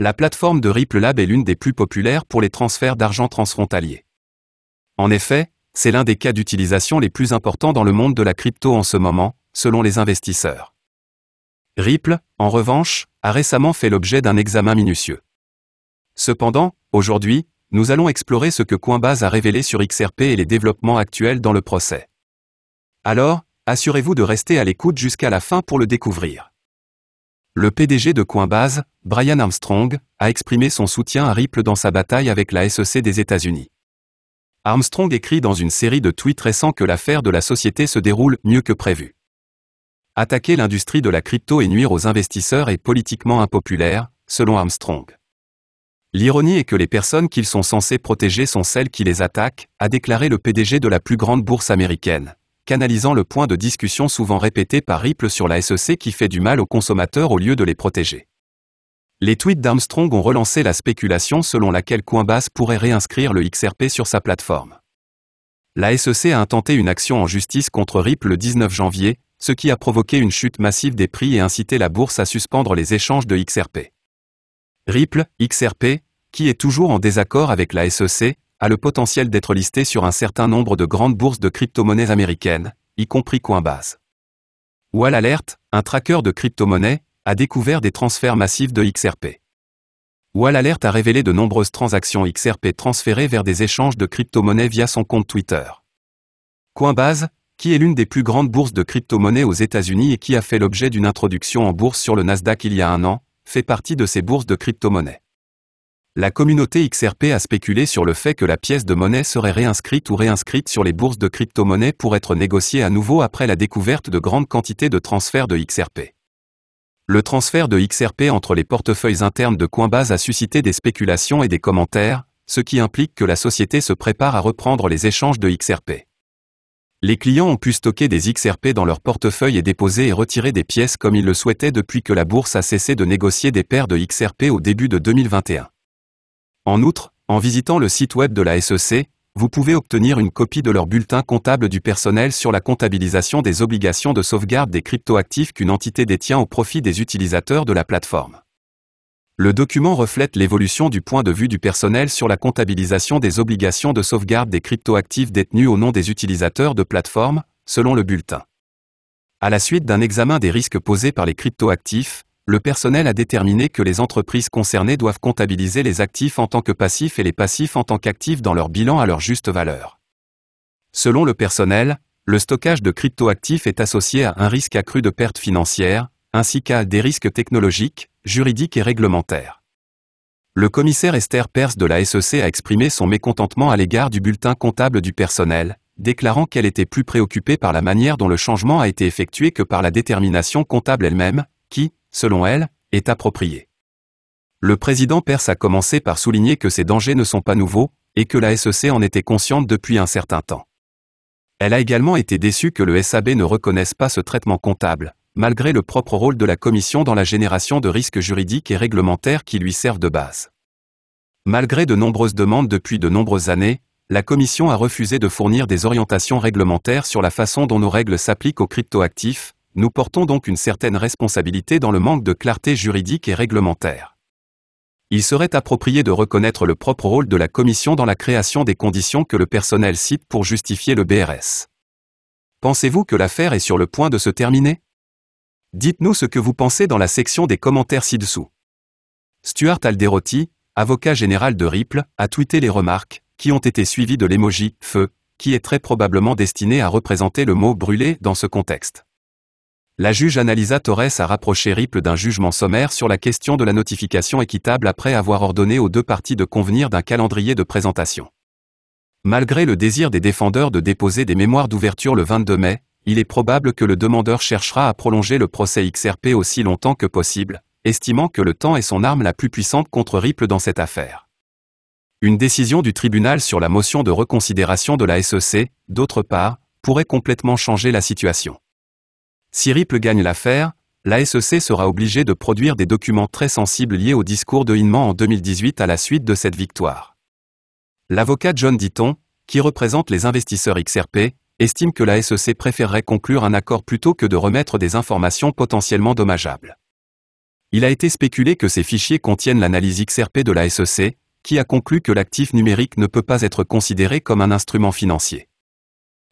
La plateforme de Ripple Lab est l'une des plus populaires pour les transferts d'argent transfrontaliers. En effet, c'est l'un des cas d'utilisation les plus importants dans le monde de la crypto en ce moment, selon les investisseurs. Ripple, en revanche, a récemment fait l'objet d'un examen minutieux. Cependant, aujourd'hui, nous allons explorer ce que Coinbase a révélé sur XRP et les développements actuels dans le procès. Alors, assurez-vous de rester à l'écoute jusqu'à la fin pour le découvrir. Le PDG de Coinbase, Brian Armstrong, a exprimé son soutien à Ripple dans sa bataille avec la SEC des États-Unis. Armstrong écrit dans une série de tweets récents que l'affaire de la société se déroule mieux que prévu. Attaquer l'industrie de la crypto et nuire aux investisseurs est politiquement impopulaire, selon Armstrong. L'ironie est que les personnes qu'ils sont censés protéger sont celles qui les attaquent, a déclaré le PDG de la plus grande bourse américaine canalisant le point de discussion souvent répété par Ripple sur la SEC qui fait du mal aux consommateurs au lieu de les protéger. Les tweets d'Armstrong ont relancé la spéculation selon laquelle Coinbase pourrait réinscrire le XRP sur sa plateforme. La SEC a intenté une action en justice contre Ripple le 19 janvier, ce qui a provoqué une chute massive des prix et incité la bourse à suspendre les échanges de XRP. Ripple, XRP, qui est toujours en désaccord avec la SEC, a le potentiel d'être listé sur un certain nombre de grandes bourses de crypto-monnaies américaines, y compris Coinbase. Wall Alert, un tracker de crypto-monnaies, a découvert des transferts massifs de XRP. Wall Alert a révélé de nombreuses transactions XRP transférées vers des échanges de crypto-monnaies via son compte Twitter. Coinbase, qui est l'une des plus grandes bourses de crypto-monnaies aux États-Unis et qui a fait l'objet d'une introduction en bourse sur le Nasdaq il y a un an, fait partie de ces bourses de crypto-monnaies la communauté XRP a spéculé sur le fait que la pièce de monnaie serait réinscrite ou réinscrite sur les bourses de crypto-monnaie pour être négociée à nouveau après la découverte de grandes quantités de transferts de XRP. Le transfert de XRP entre les portefeuilles internes de Coinbase a suscité des spéculations et des commentaires, ce qui implique que la société se prépare à reprendre les échanges de XRP. Les clients ont pu stocker des XRP dans leur portefeuille et déposer et retirer des pièces comme ils le souhaitaient depuis que la bourse a cessé de négocier des paires de XRP au début de 2021. En outre, en visitant le site web de la SEC, vous pouvez obtenir une copie de leur bulletin comptable du personnel sur la comptabilisation des obligations de sauvegarde des cryptoactifs qu'une entité détient au profit des utilisateurs de la plateforme. Le document reflète l'évolution du point de vue du personnel sur la comptabilisation des obligations de sauvegarde des cryptoactifs détenus au nom des utilisateurs de plateforme, selon le bulletin. À la suite d'un examen des risques posés par les cryptoactifs, le personnel a déterminé que les entreprises concernées doivent comptabiliser les actifs en tant que passifs et les passifs en tant qu'actifs dans leur bilan à leur juste valeur. Selon le personnel, le stockage de cryptoactifs est associé à un risque accru de pertes financières, ainsi qu'à des risques technologiques, juridiques et réglementaires. Le commissaire Esther Perse de la SEC a exprimé son mécontentement à l'égard du bulletin comptable du personnel, déclarant qu'elle était plus préoccupée par la manière dont le changement a été effectué que par la détermination comptable elle-même, qui, selon elle, est appropriée. Le président perse a commencé par souligner que ces dangers ne sont pas nouveaux, et que la SEC en était consciente depuis un certain temps. Elle a également été déçue que le SAB ne reconnaisse pas ce traitement comptable, malgré le propre rôle de la Commission dans la génération de risques juridiques et réglementaires qui lui servent de base. Malgré de nombreuses demandes depuis de nombreuses années, la Commission a refusé de fournir des orientations réglementaires sur la façon dont nos règles s'appliquent aux cryptoactifs, nous portons donc une certaine responsabilité dans le manque de clarté juridique et réglementaire. Il serait approprié de reconnaître le propre rôle de la Commission dans la création des conditions que le personnel cite pour justifier le BRS. Pensez-vous que l'affaire est sur le point de se terminer Dites-nous ce que vous pensez dans la section des commentaires ci-dessous. Stuart Alderotti, avocat général de Ripple, a tweeté les remarques, qui ont été suivies de l'émoji « feu », qui est très probablement destiné à représenter le mot « brûlé » dans ce contexte la juge Annalisa Torres a rapproché Ripple d'un jugement sommaire sur la question de la notification équitable après avoir ordonné aux deux parties de convenir d'un calendrier de présentation. Malgré le désir des défendeurs de déposer des mémoires d'ouverture le 22 mai, il est probable que le demandeur cherchera à prolonger le procès XRP aussi longtemps que possible, estimant que le temps est son arme la plus puissante contre Ripple dans cette affaire. Une décision du tribunal sur la motion de reconsidération de la SEC, d'autre part, pourrait complètement changer la situation. Si Ripple gagne l'affaire, la SEC sera obligée de produire des documents très sensibles liés au discours de Hinman en 2018 à la suite de cette victoire. L'avocat John Ditton, qui représente les investisseurs XRP, estime que la SEC préférerait conclure un accord plutôt que de remettre des informations potentiellement dommageables. Il a été spéculé que ces fichiers contiennent l'analyse XRP de la SEC, qui a conclu que l'actif numérique ne peut pas être considéré comme un instrument financier.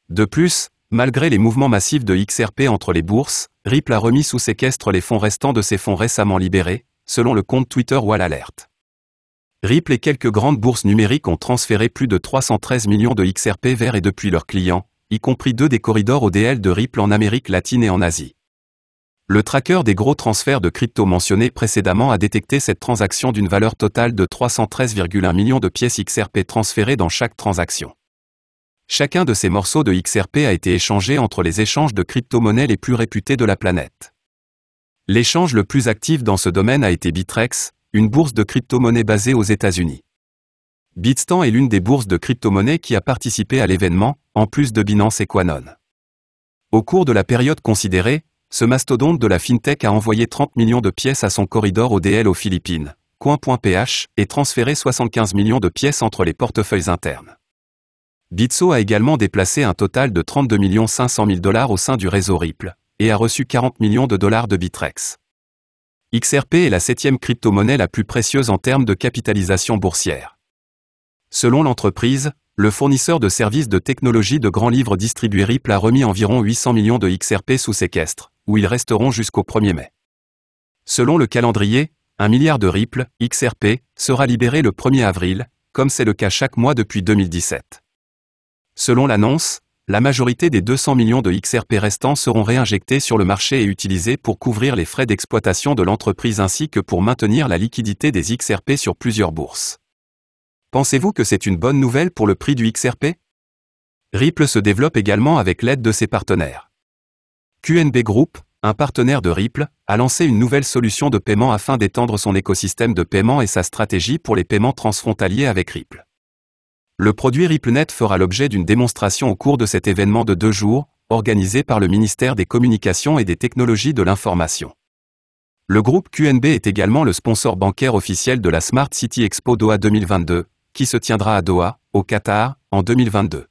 De plus, Malgré les mouvements massifs de XRP entre les bourses, Ripple a remis sous séquestre les fonds restants de ses fonds récemment libérés, selon le compte Twitter Wall Alert. Ripple et quelques grandes bourses numériques ont transféré plus de 313 millions de XRP vers et depuis leurs clients, y compris deux des corridors ODL de Ripple en Amérique latine et en Asie. Le tracker des gros transferts de crypto mentionné précédemment a détecté cette transaction d'une valeur totale de 313,1 millions de pièces XRP transférées dans chaque transaction. Chacun de ces morceaux de XRP a été échangé entre les échanges de crypto-monnaies les plus réputés de la planète. L'échange le plus actif dans ce domaine a été Bitrex, une bourse de crypto-monnaies basée aux États-Unis. Bitstamp est l'une des bourses de crypto-monnaies qui a participé à l'événement, en plus de Binance et Quanon. Au cours de la période considérée, ce mastodonte de la fintech a envoyé 30 millions de pièces à son corridor ODL aux Philippines, coin.ph, et transféré 75 millions de pièces entre les portefeuilles internes. Bitso a également déplacé un total de 32 500 000 dollars au sein du réseau Ripple, et a reçu 40 millions de dollars de Bitrex. XRP est la septième crypto-monnaie la plus précieuse en termes de capitalisation boursière. Selon l'entreprise, le fournisseur de services de technologie de grands livres distribué Ripple a remis environ 800 millions de XRP sous séquestre, où ils resteront jusqu'au 1er mai. Selon le calendrier, un milliard de Ripple, XRP, sera libéré le 1er avril, comme c'est le cas chaque mois depuis 2017. Selon l'annonce, la majorité des 200 millions de XRP restants seront réinjectés sur le marché et utilisés pour couvrir les frais d'exploitation de l'entreprise ainsi que pour maintenir la liquidité des XRP sur plusieurs bourses. Pensez-vous que c'est une bonne nouvelle pour le prix du XRP Ripple se développe également avec l'aide de ses partenaires. QNB Group, un partenaire de Ripple, a lancé une nouvelle solution de paiement afin d'étendre son écosystème de paiement et sa stratégie pour les paiements transfrontaliers avec Ripple. Le produit RippleNet fera l'objet d'une démonstration au cours de cet événement de deux jours, organisé par le ministère des Communications et des Technologies de l'Information. Le groupe QNB est également le sponsor bancaire officiel de la Smart City Expo Doha 2022, qui se tiendra à Doha, au Qatar, en 2022.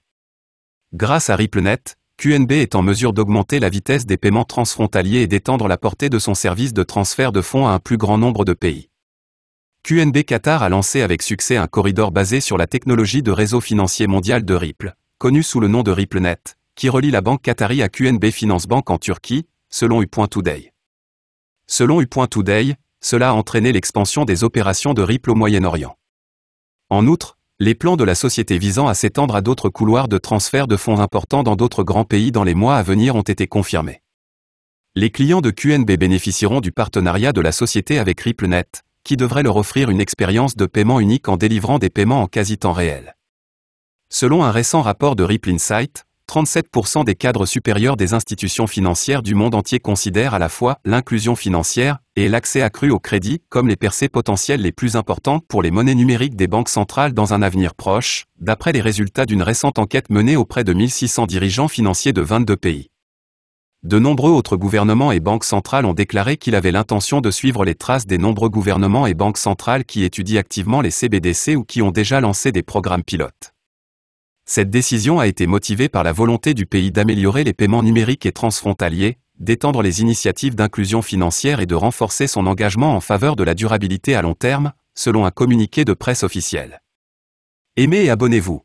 Grâce à RippleNet, QNB est en mesure d'augmenter la vitesse des paiements transfrontaliers et d'étendre la portée de son service de transfert de fonds à un plus grand nombre de pays. QNB Qatar a lancé avec succès un corridor basé sur la technologie de réseau financier mondial de Ripple, connu sous le nom de RippleNet, qui relie la banque qatari à QNB Finance Bank en Turquie, selon U.Today. Selon U.Today, cela a entraîné l'expansion des opérations de Ripple au Moyen-Orient. En outre, les plans de la société visant à s'étendre à d'autres couloirs de transfert de fonds importants dans d'autres grands pays dans les mois à venir ont été confirmés. Les clients de QNB bénéficieront du partenariat de la société avec RippleNet, qui devrait leur offrir une expérience de paiement unique en délivrant des paiements en quasi-temps réel. Selon un récent rapport de Ripple Insight, 37% des cadres supérieurs des institutions financières du monde entier considèrent à la fois l'inclusion financière et l'accès accru au crédit comme les percées potentielles les plus importantes pour les monnaies numériques des banques centrales dans un avenir proche, d'après les résultats d'une récente enquête menée auprès de 1600 dirigeants financiers de 22 pays. De nombreux autres gouvernements et banques centrales ont déclaré qu'il avait l'intention de suivre les traces des nombreux gouvernements et banques centrales qui étudient activement les CBDC ou qui ont déjà lancé des programmes pilotes. Cette décision a été motivée par la volonté du pays d'améliorer les paiements numériques et transfrontaliers, d'étendre les initiatives d'inclusion financière et de renforcer son engagement en faveur de la durabilité à long terme, selon un communiqué de presse officiel. Aimez et abonnez-vous.